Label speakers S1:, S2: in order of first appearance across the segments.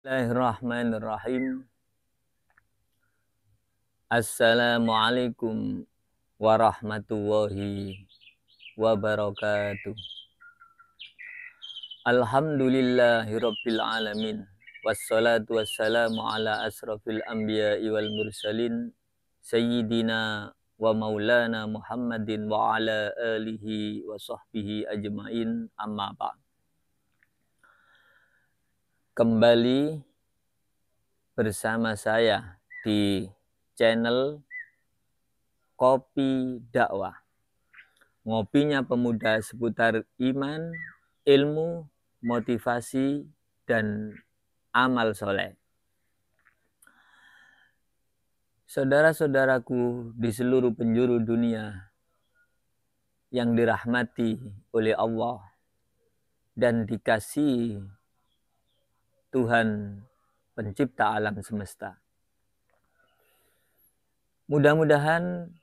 S1: Bismillahirrahmanirrahim. Assalamualaikum warahmatullahi wabarakatuh. Alhamdulillahirabbil alamin. Wassalatu wassalamu ala asrafil anbiya'i wal mursalin sayyidina wa maulana Muhammadin wa ala alihi wa sahbihi ajmain amma ba'd kembali bersama saya di channel Kopi Dakwah. Ngopinya pemuda seputar iman, ilmu, motivasi, dan amal soleh. Saudara-saudaraku di seluruh penjuru dunia yang dirahmati oleh Allah dan dikasih Tuhan pencipta alam semesta. Mudah-mudahan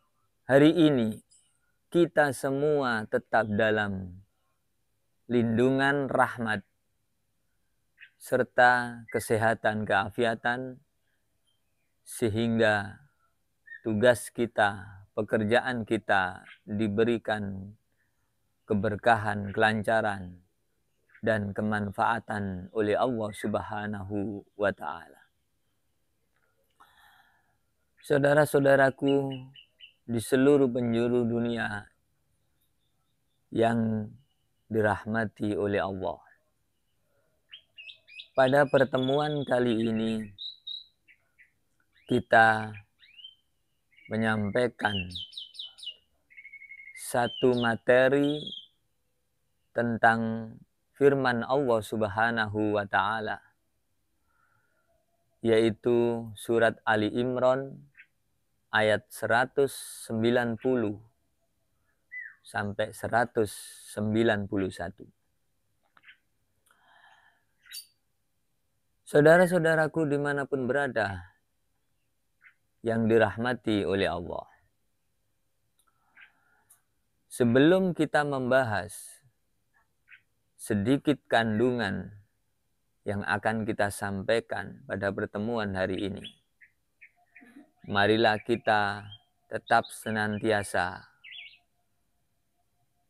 S1: hari ini kita semua tetap dalam lindungan rahmat serta kesehatan keafiatan sehingga tugas kita, pekerjaan kita diberikan keberkahan, kelancaran, dan kemanfaatan oleh Allah Subhanahu wa taala. Saudara-saudaraku di seluruh penjuru dunia yang dirahmati oleh Allah. Pada pertemuan kali ini kita menyampaikan satu materi tentang firman Allah Subhanahu wa taala yaitu surat Ali Imran ayat 190 sampai 191. Saudara-saudaraku dimanapun berada yang dirahmati oleh Allah. Sebelum kita membahas sedikit kandungan yang akan kita sampaikan pada pertemuan hari ini. Marilah kita tetap senantiasa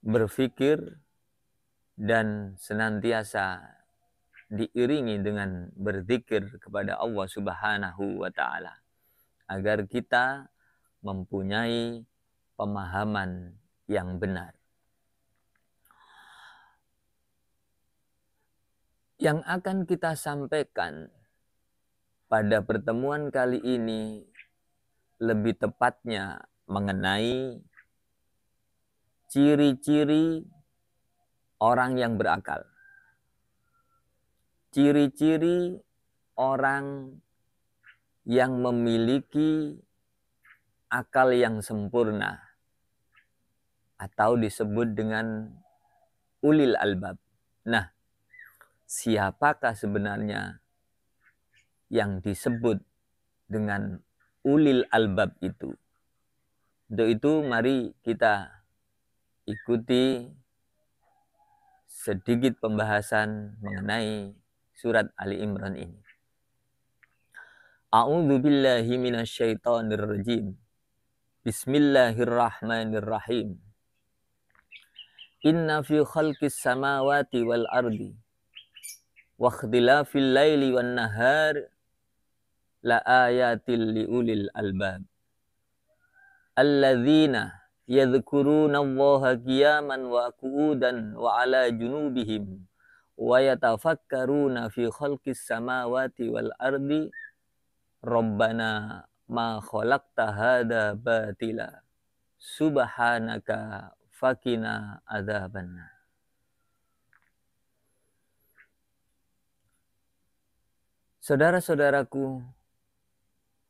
S1: berpikir dan senantiasa diiringi dengan berzikir kepada Allah Subhanahu wa taala agar kita mempunyai pemahaman yang benar. Yang akan kita sampaikan pada pertemuan kali ini lebih tepatnya mengenai ciri-ciri orang yang berakal. Ciri-ciri orang yang memiliki akal yang sempurna atau disebut dengan ulil albab. Nah, siapakah sebenarnya yang disebut dengan ulil albab itu. Untuk itu mari kita ikuti sedikit pembahasan mengenai surat Ali Imran ini. A'udzu billahi minasyaitonir rajim. Bismillahirrahmanirrahim. Inna fi khalqis samawati wal ardi wa wan nahar la ayatil liulil albab alladzina yadhkuruna Allaha qiyaman wa qu'udan wa ala junubihim wa yatafakkaruna fi khalqis samawati wal ardi rabbana ma khalaqta hadha batila subhanaka fakina adzabannar Saudara-saudaraku,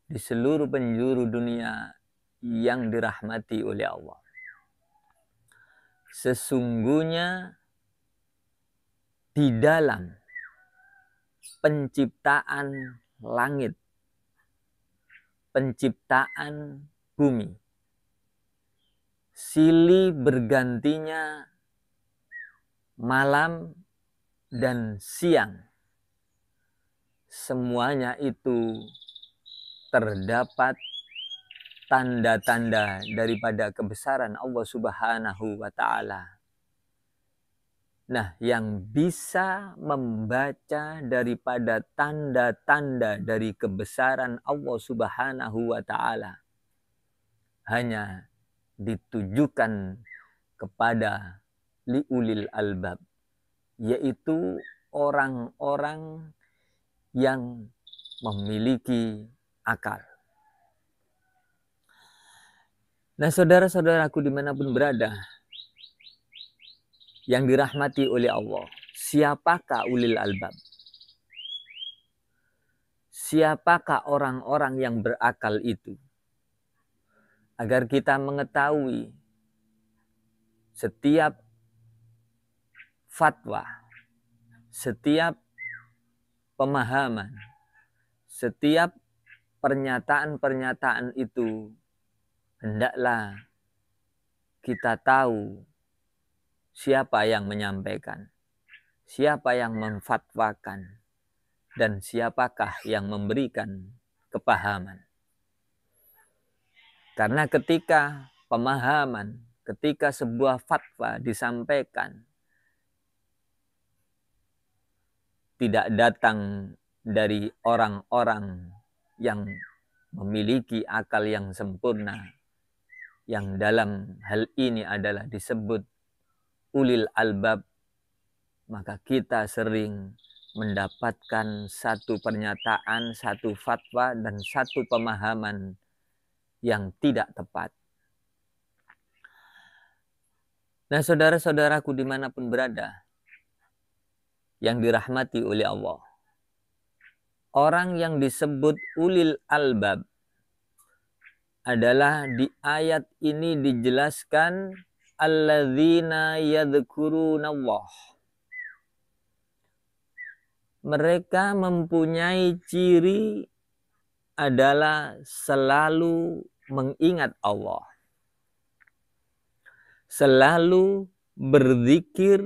S1: di seluruh penjuru dunia yang dirahmati oleh Allah. Sesungguhnya di dalam penciptaan langit, penciptaan bumi, silih bergantinya malam dan siang semuanya itu terdapat tanda-tanda daripada kebesaran Allah Subhanahu wa taala. Nah, yang bisa membaca daripada tanda-tanda dari kebesaran Allah Subhanahu wa taala hanya ditujukan kepada liulil albab yaitu orang-orang yang memiliki akal. Nah saudara-saudaraku dimanapun berada, yang dirahmati oleh Allah, siapakah ulil albab? Siapakah orang-orang yang berakal itu? Agar kita mengetahui setiap fatwa, setiap pemahaman. Setiap pernyataan-pernyataan itu hendaklah kita tahu siapa yang menyampaikan, siapa yang memfatwakan, dan siapakah yang memberikan kepahaman. Karena ketika pemahaman, ketika sebuah fatwa disampaikan tidak datang dari orang-orang yang memiliki akal yang sempurna yang dalam hal ini adalah disebut ulil albab maka kita sering mendapatkan satu pernyataan, satu fatwa dan satu pemahaman yang tidak tepat. Nah saudara-saudaraku dimanapun berada, yang dirahmati oleh Allah. Orang yang disebut ulil albab adalah di ayat ini dijelaskan alladzina yadhkurunallah. Mereka mempunyai ciri adalah selalu mengingat Allah. Selalu berzikir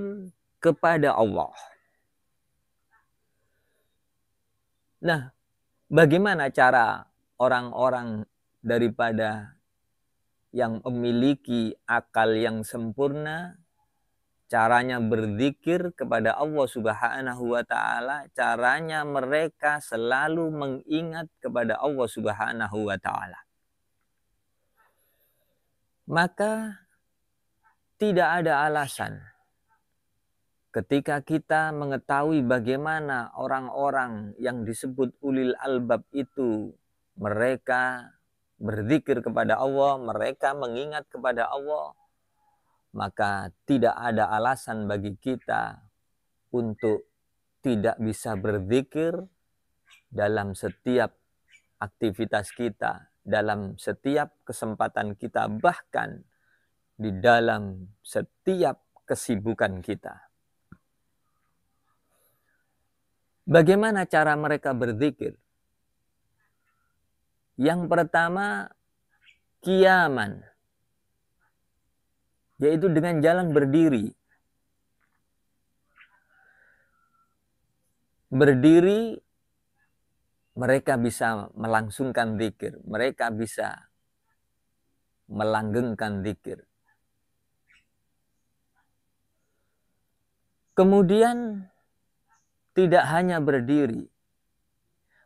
S1: kepada Allah Nah, bagaimana cara orang-orang daripada yang memiliki akal yang sempurna caranya berzikir kepada Allah Subhanahu wa taala, caranya mereka selalu mengingat kepada Allah Subhanahu wa taala. Maka tidak ada alasan Ketika kita mengetahui bagaimana orang-orang yang disebut ulil albab itu, mereka berzikir kepada Allah, mereka mengingat kepada Allah, maka tidak ada alasan bagi kita untuk tidak bisa berzikir dalam setiap aktivitas kita, dalam setiap kesempatan kita, bahkan di dalam setiap kesibukan kita. Bagaimana cara mereka berzikir? Yang pertama, kiaman. Yaitu dengan jalan berdiri. Berdiri, mereka bisa melangsungkan zikir. Mereka bisa melanggengkan zikir. Kemudian tidak hanya berdiri.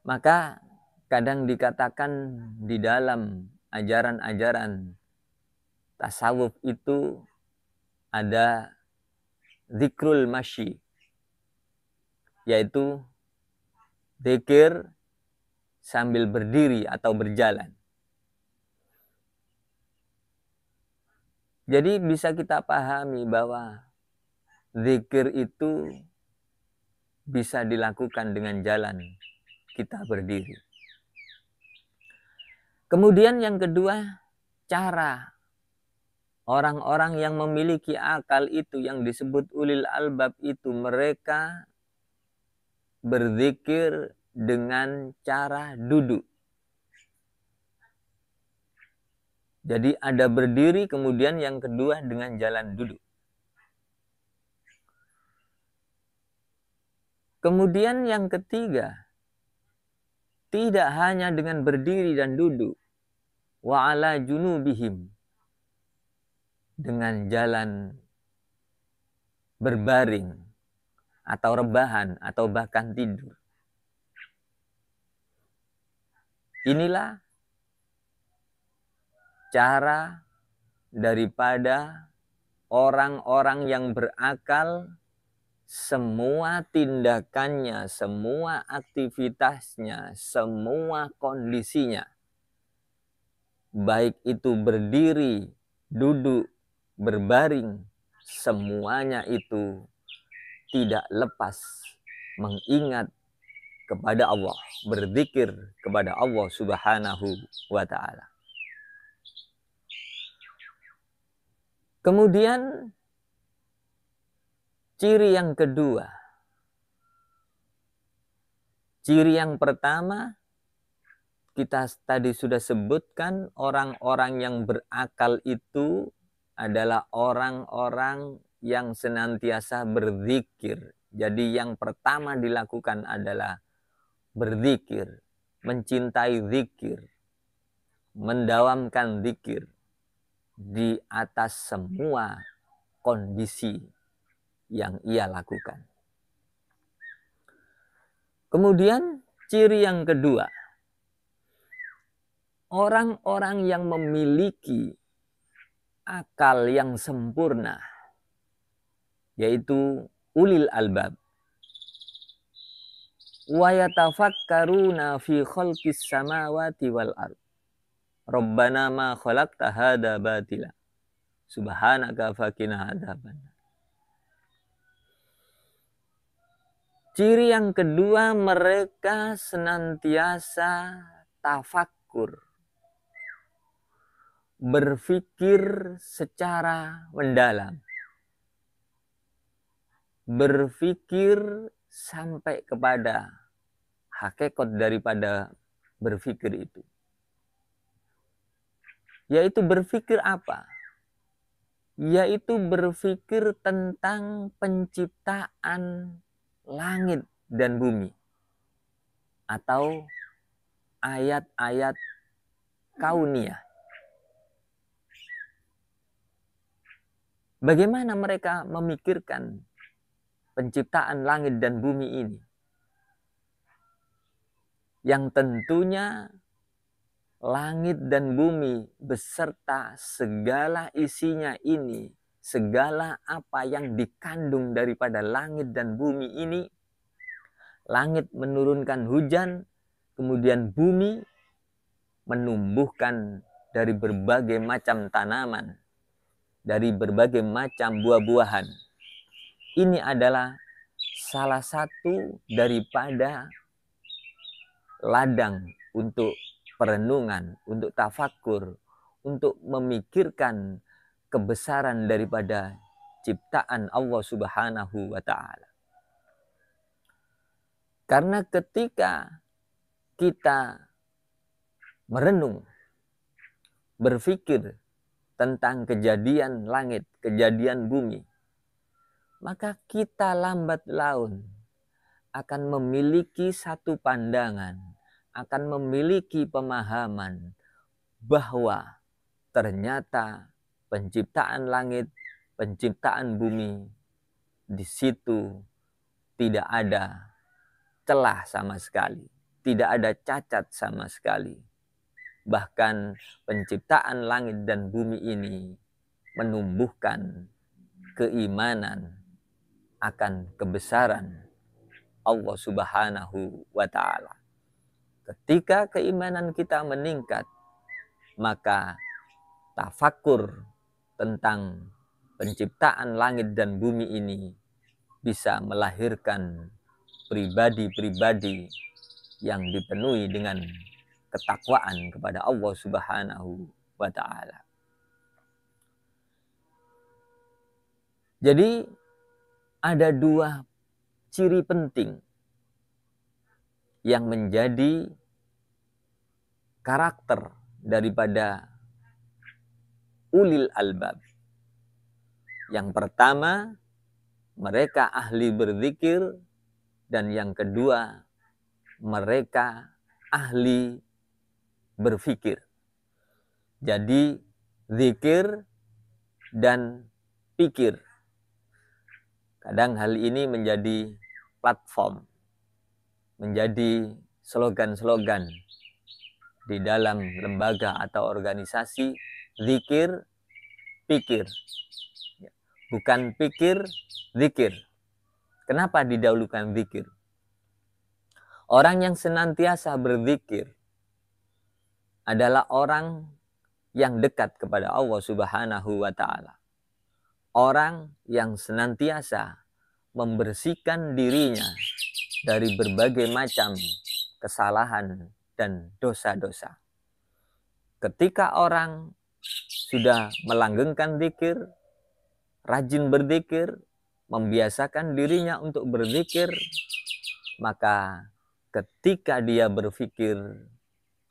S1: Maka kadang dikatakan di dalam ajaran-ajaran tasawuf itu ada zikrul masyi yaitu zikir sambil berdiri atau berjalan. Jadi bisa kita pahami bahwa zikir itu bisa dilakukan dengan jalan kita berdiri. Kemudian yang kedua, cara orang-orang yang memiliki akal itu yang disebut ulil albab itu mereka berzikir dengan cara duduk. Jadi ada berdiri kemudian yang kedua dengan jalan duduk. Kemudian yang ketiga, tidak hanya dengan berdiri dan duduk, wa'ala junubihim dengan jalan berbaring atau rebahan atau bahkan tidur. Inilah cara daripada orang-orang yang berakal semua tindakannya, semua aktivitasnya, semua kondisinya, baik itu berdiri, duduk, berbaring, semuanya itu tidak lepas mengingat kepada Allah, berzikir kepada Allah Subhanahu wa Ta'ala. Kemudian Ciri yang kedua. Ciri yang pertama kita tadi sudah sebutkan orang-orang yang berakal itu adalah orang-orang yang senantiasa berzikir. Jadi yang pertama dilakukan adalah berzikir, mencintai zikir, mendawamkan zikir di atas semua kondisi yang ia lakukan. Kemudian ciri yang kedua, orang-orang yang memiliki akal yang sempurna, yaitu ulil albab, وَيَتَفَكَّرُونَ fi خَلْقِ السَّمَاوَاتِ وَالْأَرْضِ رَبَّنَا مَا ma هَذَا hadha batila. Subhanaka faqina adzabannar. Ciri yang kedua, mereka senantiasa tafakur. Berpikir secara mendalam. Berpikir sampai kepada hakikat daripada berpikir itu. Yaitu berpikir apa? Yaitu berpikir tentang penciptaan langit dan bumi atau ayat-ayat kauniyah. Bagaimana mereka memikirkan penciptaan langit dan bumi ini? Yang tentunya langit dan bumi beserta segala isinya ini segala apa yang dikandung daripada langit dan bumi ini, langit menurunkan hujan, kemudian bumi menumbuhkan dari berbagai macam tanaman, dari berbagai macam buah-buahan. Ini adalah salah satu daripada ladang untuk perenungan, untuk tafakur, untuk memikirkan kebesaran daripada ciptaan Allah Subhanahu wa taala. Karena ketika kita merenung berpikir tentang kejadian langit, kejadian bumi, maka kita lambat laun akan memiliki satu pandangan, akan memiliki pemahaman bahwa ternyata penciptaan langit, penciptaan bumi, di situ tidak ada celah sama sekali, tidak ada cacat sama sekali. Bahkan penciptaan langit dan bumi ini menumbuhkan keimanan akan kebesaran Allah Subhanahu wa taala. Ketika keimanan kita meningkat, maka tafakur tentang penciptaan langit dan bumi ini bisa melahirkan pribadi-pribadi yang dipenuhi dengan ketakwaan kepada Allah Subhanahu wa taala. Jadi ada dua ciri penting yang menjadi karakter daripada ulil albab. Yang pertama, mereka ahli berzikir dan yang kedua, mereka ahli berfikir. Jadi zikir dan pikir. Kadang hal ini menjadi platform, menjadi slogan-slogan di dalam lembaga atau organisasi zikir, pikir. Ya. Bukan pikir, zikir. Kenapa didahulukan zikir? Orang yang senantiasa berzikir adalah orang yang dekat kepada Allah Subhanahu wa taala. Orang yang senantiasa membersihkan dirinya dari berbagai macam kesalahan dan dosa-dosa. Ketika orang sudah melanggengkan zikir, rajin berzikir membiasakan dirinya untuk berzikir maka ketika dia berpikir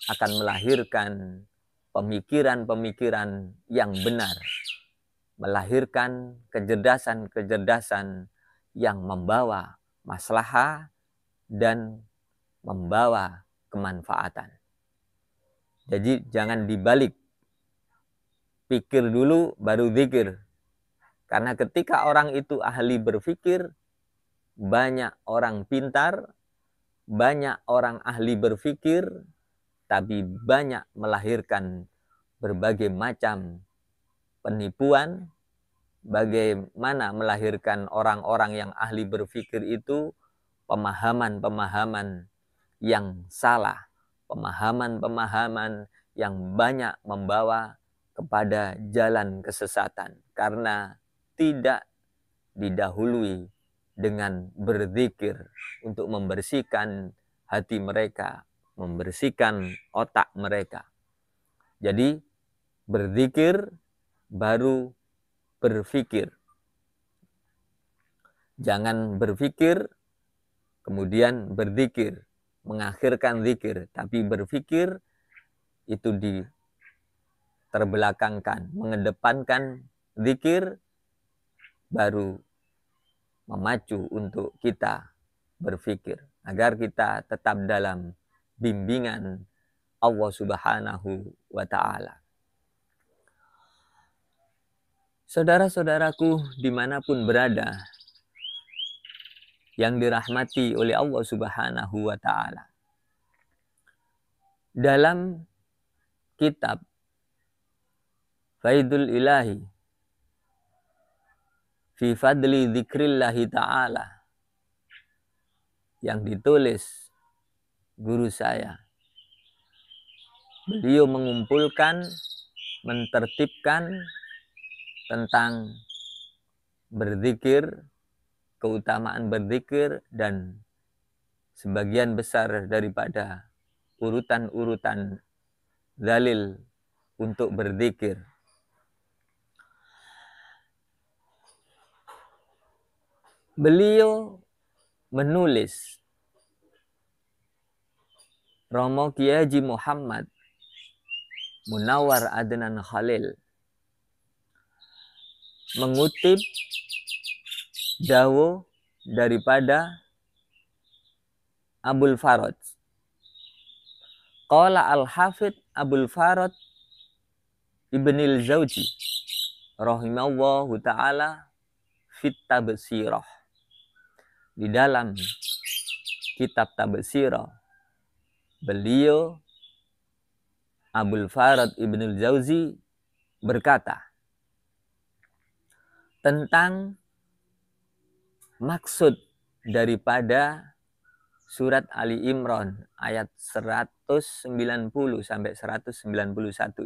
S1: akan melahirkan pemikiran-pemikiran yang benar, melahirkan kecerdasan-kecerdasan yang membawa maslahah dan membawa kemanfaatan. Jadi jangan dibalik pikir dulu baru zikir. Karena ketika orang itu ahli berpikir, banyak orang pintar, banyak orang ahli berpikir, tapi banyak melahirkan berbagai macam penipuan, bagaimana melahirkan orang-orang yang ahli berpikir itu pemahaman-pemahaman yang salah, pemahaman-pemahaman yang banyak membawa kepada jalan kesesatan karena tidak didahului dengan berzikir untuk membersihkan hati mereka, membersihkan otak mereka. Jadi berzikir baru berpikir. Jangan berpikir kemudian berzikir, mengakhirkan zikir, tapi berpikir itu di terbelakangkan, mengedepankan zikir baru memacu untuk kita berpikir agar kita tetap dalam bimbingan Allah Subhanahu wa taala. Saudara-saudaraku dimanapun berada yang dirahmati oleh Allah Subhanahu wa taala. Dalam kitab Faidul ilahi fi fadli dzikrillahi ta'ala yang ditulis guru saya. Beliau mengumpulkan, mentertibkan tentang berzikir, keutamaan berzikir dan sebagian besar daripada urutan-urutan dalil untuk berzikir. beliau menulis Romo Kiai Muhammad Munawar Adnan Khalil mengutip Dawo daripada Abul Farod, Qala al Hafid Abul Farod Ibnil Zawji rahimallahu taala fit tabsirah di dalam kitab Tabesiro beliau Abul Farad Ibnul Jauzi berkata tentang maksud daripada surat Ali Imron ayat 190 sampai 191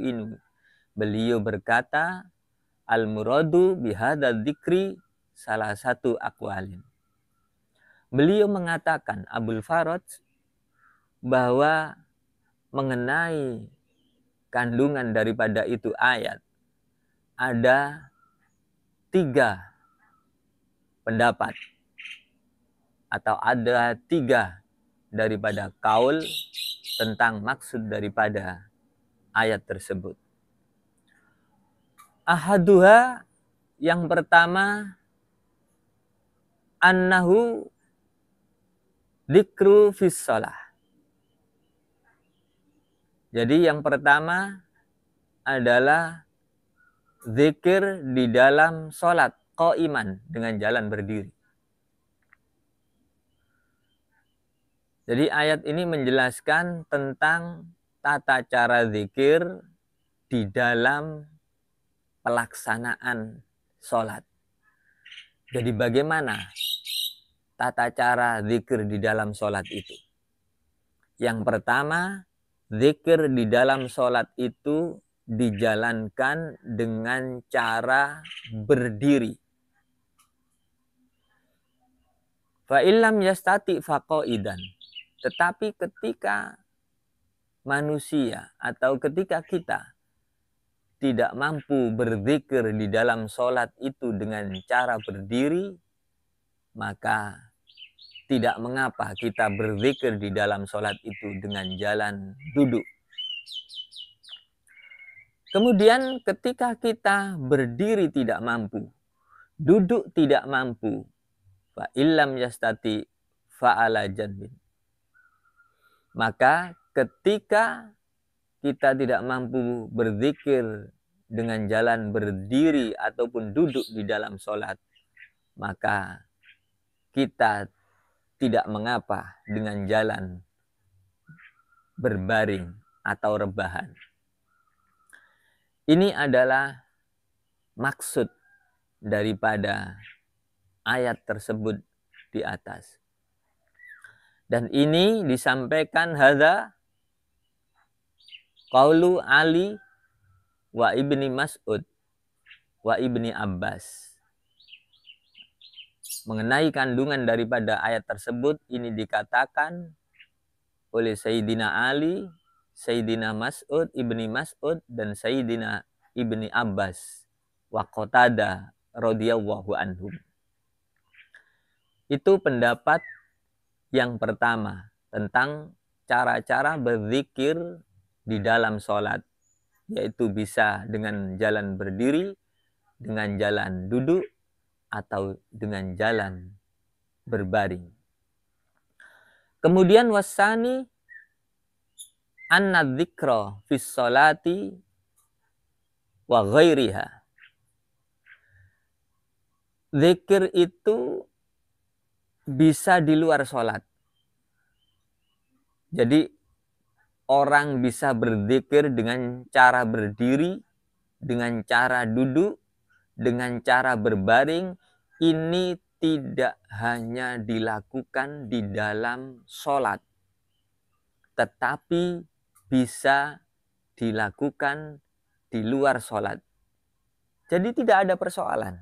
S1: ini beliau berkata al muradu bihadzal dikri salah satu akwalin Beliau mengatakan Abul Faraj bahwa mengenai kandungan daripada itu ayat ada tiga pendapat atau ada tiga daripada kaul tentang maksud daripada ayat tersebut. Ahaduha yang pertama annahu Dikru fisolah. Jadi yang pertama adalah zikir di dalam sholat. Ko iman dengan jalan berdiri. Jadi ayat ini menjelaskan tentang tata cara zikir di dalam pelaksanaan sholat. Jadi bagaimana tata cara zikir di dalam sholat itu. Yang pertama, zikir di dalam sholat itu dijalankan dengan cara berdiri. Fa'ilam yastati faqoidan. Tetapi ketika manusia atau ketika kita tidak mampu berzikir di dalam sholat itu dengan cara berdiri, maka tidak mengapa kita berzikir di dalam sholat itu dengan jalan duduk. Kemudian ketika kita berdiri tidak mampu, duduk tidak mampu, fa illam yastati fa'ala janbin. Maka ketika kita tidak mampu berzikir dengan jalan berdiri ataupun duduk di dalam sholat, maka kita tidak mengapa dengan jalan berbaring atau rebahan. Ini adalah maksud daripada ayat tersebut di atas. Dan ini disampaikan hadza qaulu Ali wa Ibni Mas'ud wa Ibni Abbas mengenai kandungan daripada ayat tersebut ini dikatakan oleh Sayyidina Ali, Sayyidina Mas'ud, Ibni Mas'ud, dan Sayyidina Ibni Abbas wa Qatada radhiyallahu anhum. Itu pendapat yang pertama tentang cara-cara berzikir di dalam sholat, yaitu bisa dengan jalan berdiri, dengan jalan duduk, atau dengan jalan berbaring. Kemudian wasani anna dzikra fi salati wa ghairiha. Zikir itu bisa di luar sholat. Jadi orang bisa berzikir dengan cara berdiri, dengan cara duduk, dengan cara berbaring ini tidak hanya dilakukan di dalam sholat, tetapi bisa dilakukan di luar sholat. Jadi tidak ada persoalan.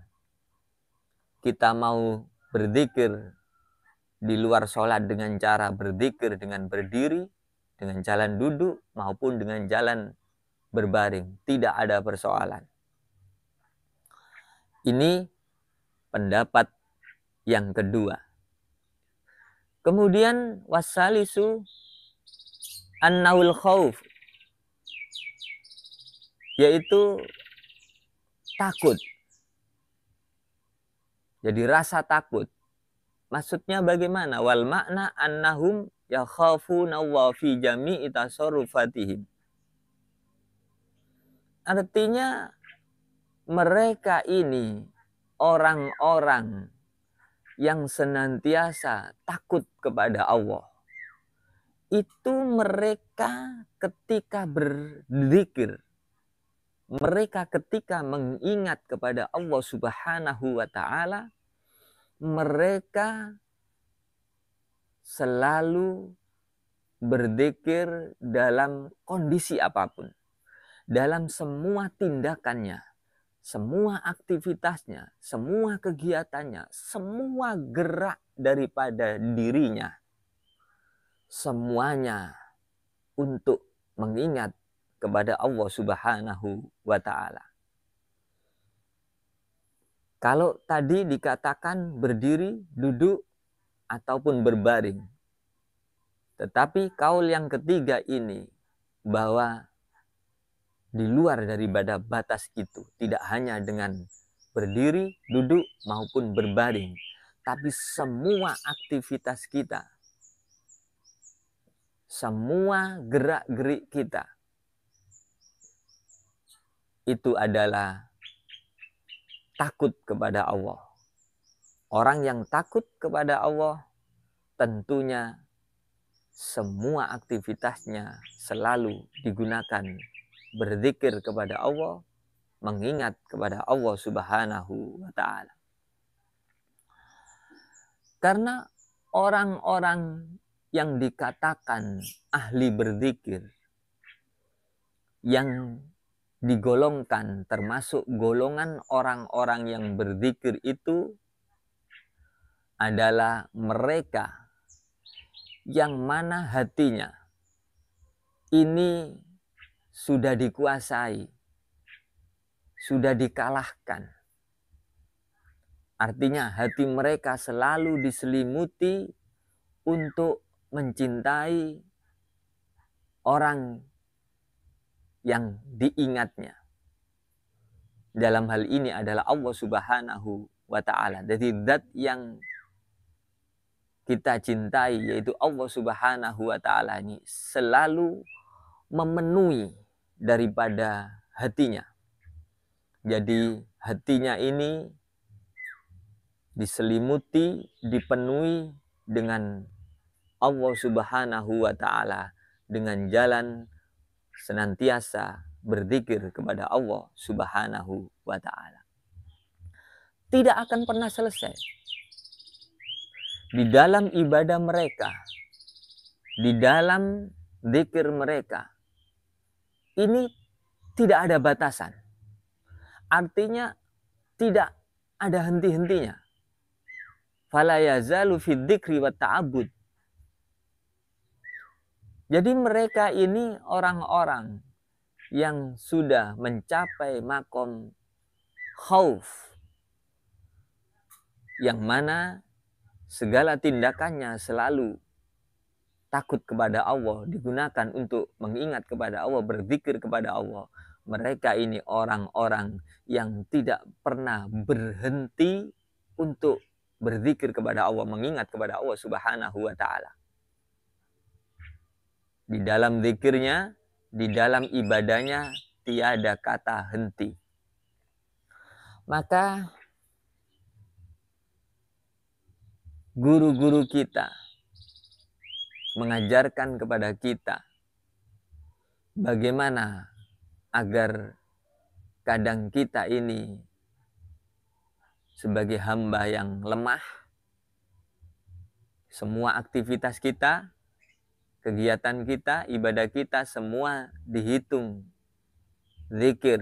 S1: Kita mau berzikir di luar sholat dengan cara berzikir dengan berdiri, dengan jalan duduk maupun dengan jalan berbaring. Tidak ada persoalan. Ini pendapat yang kedua. Kemudian wasalisu annaul khauf yaitu takut. Jadi rasa takut. Maksudnya bagaimana? Wal makna annahum yakhafuna Allah fi jami'i tasarrufatihim. Artinya mereka ini orang-orang yang senantiasa takut kepada Allah. Itu mereka ketika berzikir, mereka ketika mengingat kepada Allah Subhanahu wa taala, mereka selalu berzikir dalam kondisi apapun, dalam semua tindakannya, semua aktivitasnya, semua kegiatannya, semua gerak daripada dirinya, semuanya untuk mengingat kepada Allah Subhanahu wa Ta'ala. Kalau tadi dikatakan berdiri, duduk, ataupun berbaring, tetapi kaul yang ketiga ini bahwa di luar daripada batas itu, tidak hanya dengan berdiri, duduk, maupun berbaring, tapi semua aktivitas kita, semua gerak-gerik kita, itu adalah takut kepada Allah. Orang yang takut kepada Allah tentunya semua aktivitasnya selalu digunakan berzikir kepada Allah, mengingat kepada Allah Subhanahu wa taala. Karena orang-orang yang dikatakan ahli berzikir yang digolongkan termasuk golongan orang-orang yang berzikir itu adalah mereka yang mana hatinya ini sudah dikuasai, sudah dikalahkan. Artinya hati mereka selalu diselimuti untuk mencintai orang yang diingatnya. Dalam hal ini adalah Allah Subhanahu wa taala. Jadi zat yang kita cintai yaitu Allah Subhanahu wa taala ini selalu memenuhi daripada hatinya. Jadi hatinya ini diselimuti, dipenuhi dengan Allah Subhanahu wa taala dengan jalan senantiasa berzikir kepada Allah Subhanahu wa taala. Tidak akan pernah selesai. Di dalam ibadah mereka, di dalam zikir mereka, ini tidak ada batasan. Artinya tidak ada henti-hentinya. Fala yazalu wa ta'abud. Jadi mereka ini orang-orang yang sudah mencapai makom khauf. Yang mana segala tindakannya selalu takut kepada Allah digunakan untuk mengingat kepada Allah, berzikir kepada Allah. Mereka ini orang-orang yang tidak pernah berhenti untuk berzikir kepada Allah, mengingat kepada Allah Subhanahu wa taala. Di dalam zikirnya, di dalam ibadahnya tiada kata henti. Maka guru-guru kita, mengajarkan kepada kita bagaimana agar kadang kita ini sebagai hamba yang lemah semua aktivitas kita kegiatan kita ibadah kita semua dihitung zikir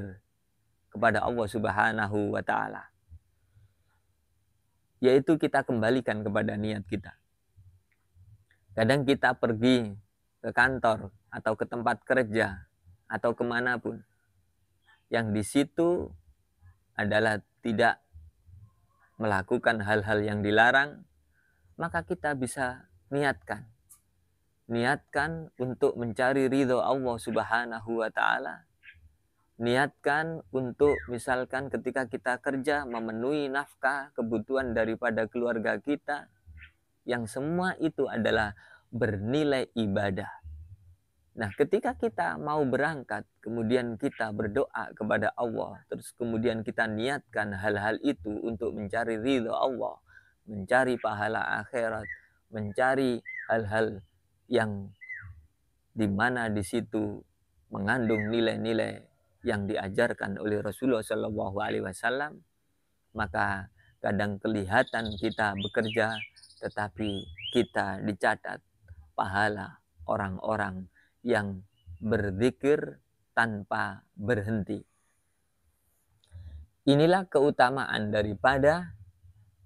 S1: kepada Allah Subhanahu wa taala yaitu kita kembalikan kepada niat kita Kadang kita pergi ke kantor atau ke tempat kerja atau kemanapun. Yang di situ adalah tidak melakukan hal-hal yang dilarang, maka kita bisa niatkan. Niatkan untuk mencari ridho Allah subhanahu wa ta'ala niatkan untuk misalkan ketika kita kerja memenuhi nafkah kebutuhan daripada keluarga kita yang semua itu adalah bernilai ibadah. Nah, ketika kita mau berangkat, kemudian kita berdoa kepada Allah, terus kemudian kita niatkan hal-hal itu untuk mencari ridho Allah, mencari pahala akhirat, mencari hal-hal yang di mana di situ mengandung nilai-nilai yang diajarkan oleh Rasulullah Shallallahu Alaihi Wasallam, maka kadang kelihatan kita bekerja tetapi kita dicatat pahala orang-orang yang berzikir tanpa berhenti. Inilah keutamaan daripada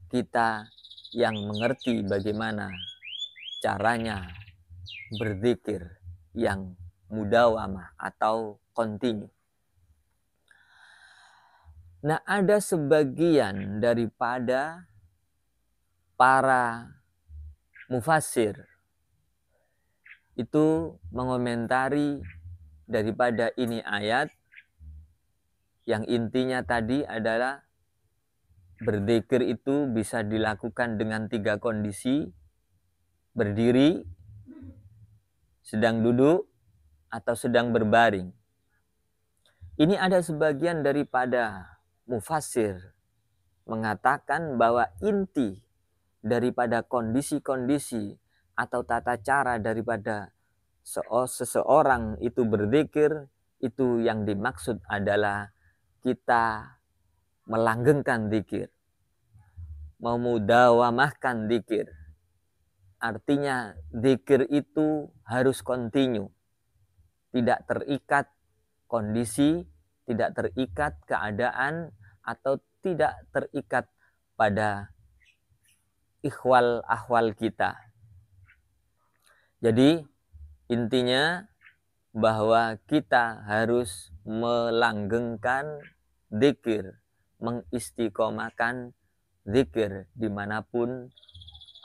S1: kita yang mengerti bagaimana caranya berzikir yang mudawamah atau kontinu. Nah, ada sebagian daripada para mufasir itu mengomentari daripada ini ayat yang intinya tadi adalah berdikir itu bisa dilakukan dengan tiga kondisi berdiri sedang duduk atau sedang berbaring ini ada sebagian daripada mufasir mengatakan bahwa inti daripada kondisi-kondisi atau tata cara daripada seseorang itu berzikir itu yang dimaksud adalah kita melanggengkan zikir memudawamahkan zikir artinya zikir itu harus kontinu tidak terikat kondisi tidak terikat keadaan atau tidak terikat pada ikhwal ahwal kita. Jadi intinya bahwa kita harus melanggengkan zikir, mengistiqomahkan zikir dimanapun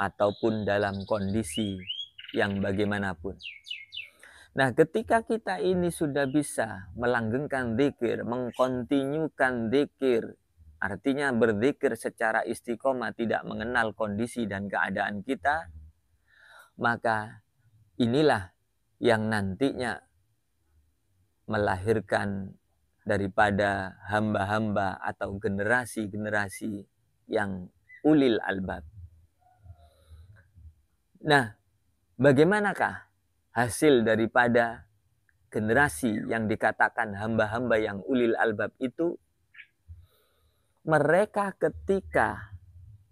S1: ataupun dalam kondisi yang bagaimanapun. Nah, ketika kita ini sudah bisa melanggengkan zikir, mengkontinyukan zikir, Artinya berzikir secara istiqomah tidak mengenal kondisi dan keadaan kita, maka inilah yang nantinya melahirkan daripada hamba-hamba atau generasi-generasi yang ulil albab. Nah, bagaimanakah hasil daripada generasi yang dikatakan hamba-hamba yang ulil albab itu mereka ketika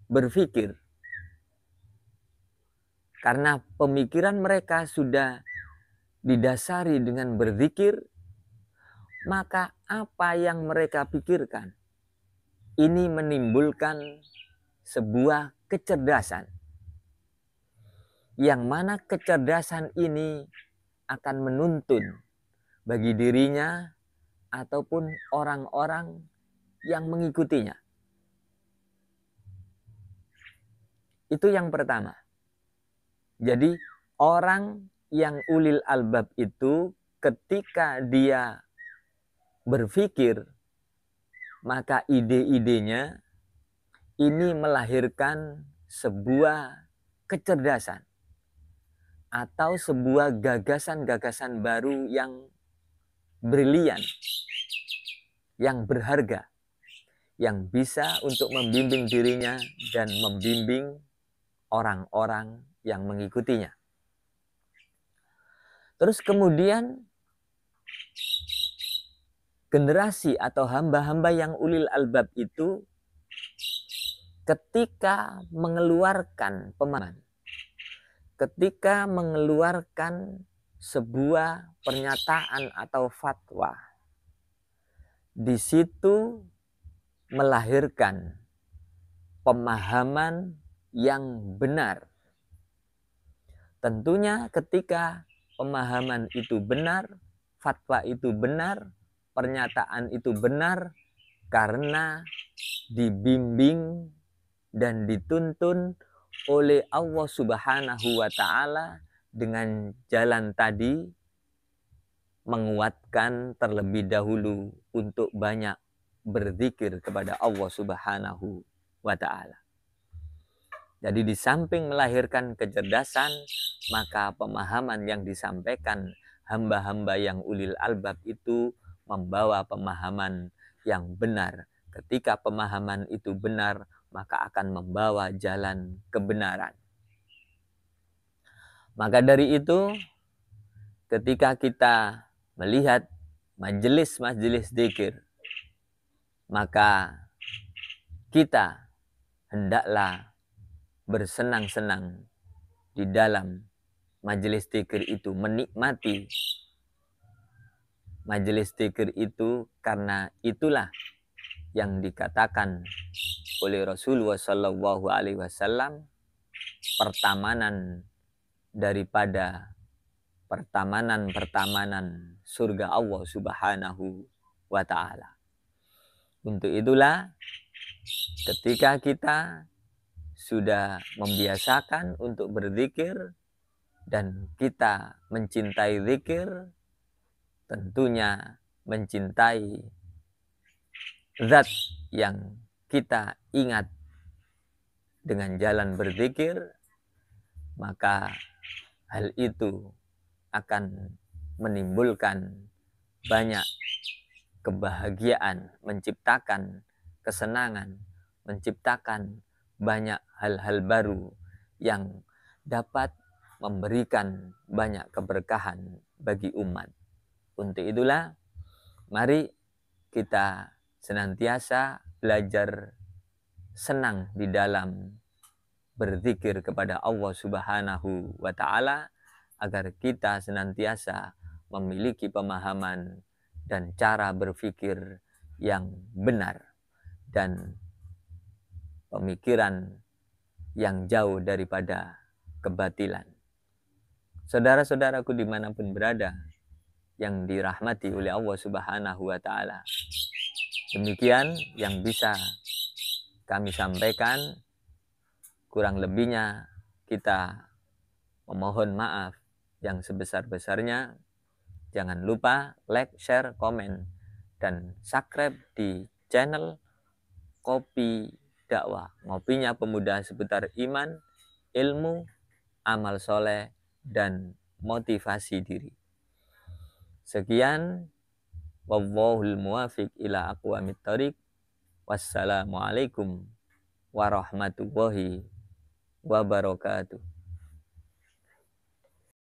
S1: berpikir karena pemikiran mereka sudah didasari dengan berzikir maka apa yang mereka pikirkan ini menimbulkan sebuah kecerdasan yang mana kecerdasan ini akan menuntun bagi dirinya ataupun orang-orang yang mengikutinya. Itu yang pertama. Jadi orang yang ulil albab itu ketika dia berpikir maka ide-idenya ini melahirkan sebuah kecerdasan atau sebuah gagasan-gagasan baru yang brilian, yang berharga yang bisa untuk membimbing dirinya dan membimbing orang-orang yang mengikutinya. Terus kemudian generasi atau hamba-hamba yang ulil albab itu ketika mengeluarkan pemahaman, ketika mengeluarkan sebuah pernyataan atau fatwa, di situ melahirkan pemahaman yang benar. Tentunya ketika pemahaman itu benar, fatwa itu benar, pernyataan itu benar karena dibimbing dan dituntun oleh Allah Subhanahu wa taala dengan jalan tadi menguatkan terlebih dahulu untuk banyak berzikir kepada Allah Subhanahu wa taala. Jadi di samping melahirkan kecerdasan, maka pemahaman yang disampaikan hamba-hamba yang ulil albab itu membawa pemahaman yang benar. Ketika pemahaman itu benar, maka akan membawa jalan kebenaran. Maka dari itu, ketika kita melihat majelis-majelis zikir, maka kita hendaklah bersenang-senang di dalam majelis tikir itu menikmati majelis tikir itu karena itulah yang dikatakan oleh Rasulullah Shallallahu Alaihi Wasallam pertamanan daripada pertamanan pertamanan surga Allah Subhanahu wa taala. Untuk itulah ketika kita sudah membiasakan untuk berzikir dan kita mencintai zikir, tentunya mencintai zat yang kita ingat dengan jalan berzikir, maka hal itu akan menimbulkan banyak kebahagiaan, menciptakan kesenangan, menciptakan banyak hal-hal baru yang dapat memberikan banyak keberkahan bagi umat. Untuk itulah, mari kita senantiasa belajar senang di dalam berzikir kepada Allah Subhanahu wa Ta'ala, agar kita senantiasa memiliki pemahaman dan cara berpikir yang benar dan pemikiran yang jauh daripada kebatilan. Saudara-saudaraku dimanapun berada yang dirahmati oleh Allah Subhanahu wa Ta'ala. Demikian yang bisa kami sampaikan. Kurang lebihnya kita memohon maaf yang sebesar-besarnya. Jangan lupa like, share, komen, dan subscribe di channel Kopi Dakwah. Ngopinya pemuda seputar iman, ilmu, amal soleh, dan motivasi diri. Sekian. Wallahul muwafiq ila aqwamit tariq. Wassalamualaikum warahmatullahi wabarakatuh.